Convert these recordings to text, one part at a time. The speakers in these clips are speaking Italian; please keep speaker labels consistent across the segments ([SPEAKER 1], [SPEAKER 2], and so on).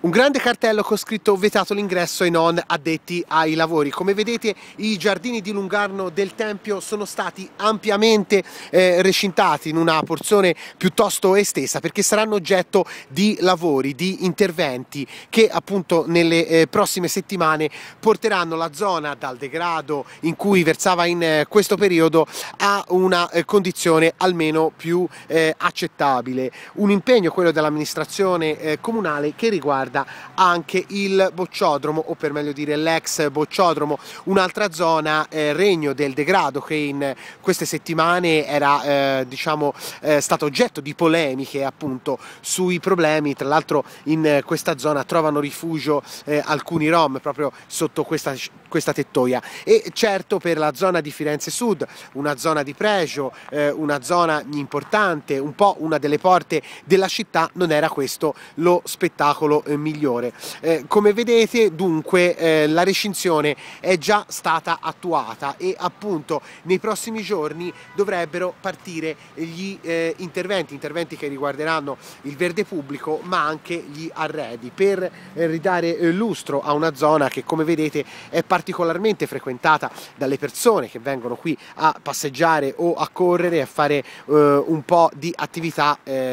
[SPEAKER 1] Un grande cartello con scritto vietato l'ingresso ai non addetti ai lavori. Come vedete i giardini di Lungarno del Tempio sono stati ampiamente eh, recintati in una porzione piuttosto estesa perché saranno oggetto di lavori, di interventi che appunto nelle eh, prossime settimane porteranno la zona dal degrado in cui versava in eh, questo periodo a una eh, condizione almeno più eh, accettabile. Un impegno quello dell'amministrazione eh, comunale che riguarda riguarda anche il bocciodromo o per meglio dire l'ex bocciodromo, un'altra zona eh, regno del degrado che in queste settimane era eh, diciamo eh, stato oggetto di polemiche appunto sui problemi, tra l'altro in questa zona trovano rifugio eh, alcuni rom proprio sotto questa, questa tettoia e certo per la zona di Firenze Sud, una zona di pregio, eh, una zona importante, un po' una delle porte della città non era questo lo spettacolo eh, migliore. Eh, come vedete dunque eh, la recinzione è già stata attuata e appunto nei prossimi giorni dovrebbero partire gli eh, interventi, interventi che riguarderanno il verde pubblico ma anche gli arredi per eh, ridare eh, lustro a una zona che come vedete è particolarmente frequentata dalle persone che vengono qui a passeggiare o a correre e a fare eh, un po' di attività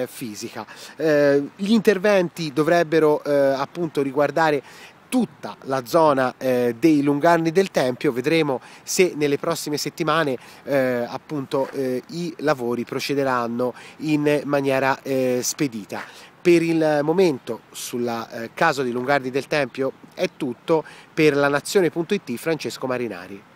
[SPEAKER 1] fisica. gli interventi dovrebbero eh, appunto riguardare tutta la zona eh, dei Lungarni del Tempio, vedremo se nelle prossime settimane eh, appunto eh, i lavori procederanno in maniera eh, spedita. Per il momento sul eh, caso dei Lungarni del Tempio è tutto, per la nazione.it Francesco Marinari.